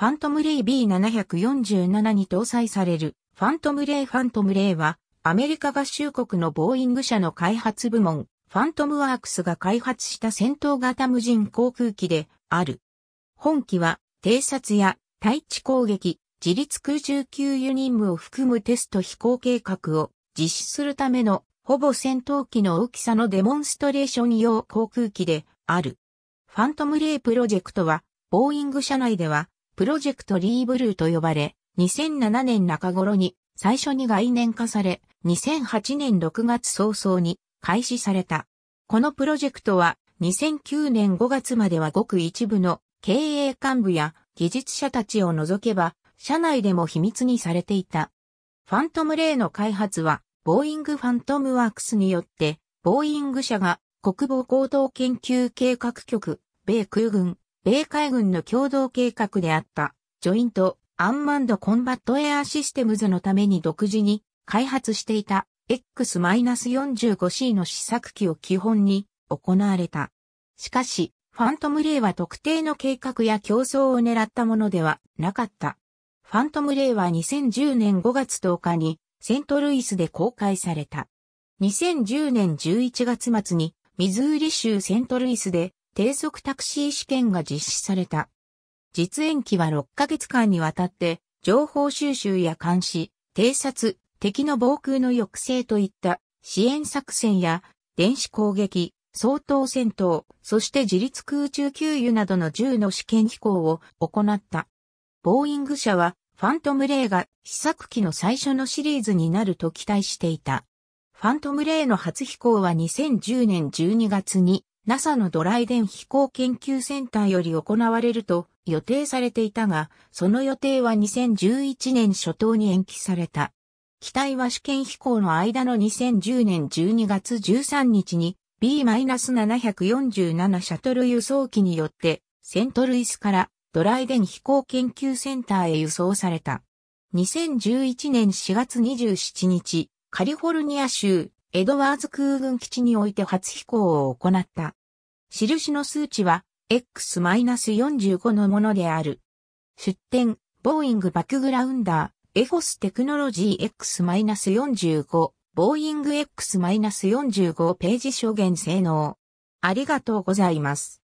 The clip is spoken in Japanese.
ファントムレイ B747 に搭載されるファントムレイファントムレイはアメリカ合衆国のボーイング社の開発部門ファントムワークスが開発した戦闘型無人航空機である。本機は偵察や対地攻撃、自立空中給油任務を含むテスト飛行計画を実施するためのほぼ戦闘機の大きさのデモンストレーション用航空機である。ファントムレイプロジェクトはボーイング社内ではプロジェクトリーブルーと呼ばれ、2007年中頃に最初に概念化され、2008年6月早々に開始された。このプロジェクトは2009年5月まではごく一部の経営幹部や技術者たちを除けば、社内でも秘密にされていた。ファントムレイの開発は、ボーイングファントムワークスによって、ボーイング社が国防高等研究計画局、米空軍、米海軍の共同計画であった、ジョイント・アンマンド・コンバット・エアシステムズのために独自に開発していた X-45C の試作機を基本に行われた。しかし、ファントムレイは特定の計画や競争を狙ったものではなかった。ファントムレイは2010年5月10日にセントルイスで公開された。2010年11月末にミズーリ州セントルイスで低速タクシー試験が実施された。実演機は6ヶ月間にわたって、情報収集や監視、偵察、敵の防空の抑制といった支援作戦や電子攻撃、相当戦闘、そして自立空中給油などの銃の試験飛行を行った。ボーイング社はファントムレイが試作機の最初のシリーズになると期待していた。ファントムレイの初飛行は2010年12月に NASA のドライデン飛行研究センターより行われると予定されていたが、その予定は2011年初頭に延期された。機体は試験飛行の間の2010年12月13日に B-747 シャトル輸送機によってセントルイスからドライデン飛行研究センターへ輸送された。2011年4月27日、カリフォルニア州エドワーズ空軍基地において初飛行を行った。印の数値は X-45 のものである。出展、ボーイングバックグラウンダー、エフォステクノロジー X-45、ボーイング X-45 ページ証言性能。ありがとうございます。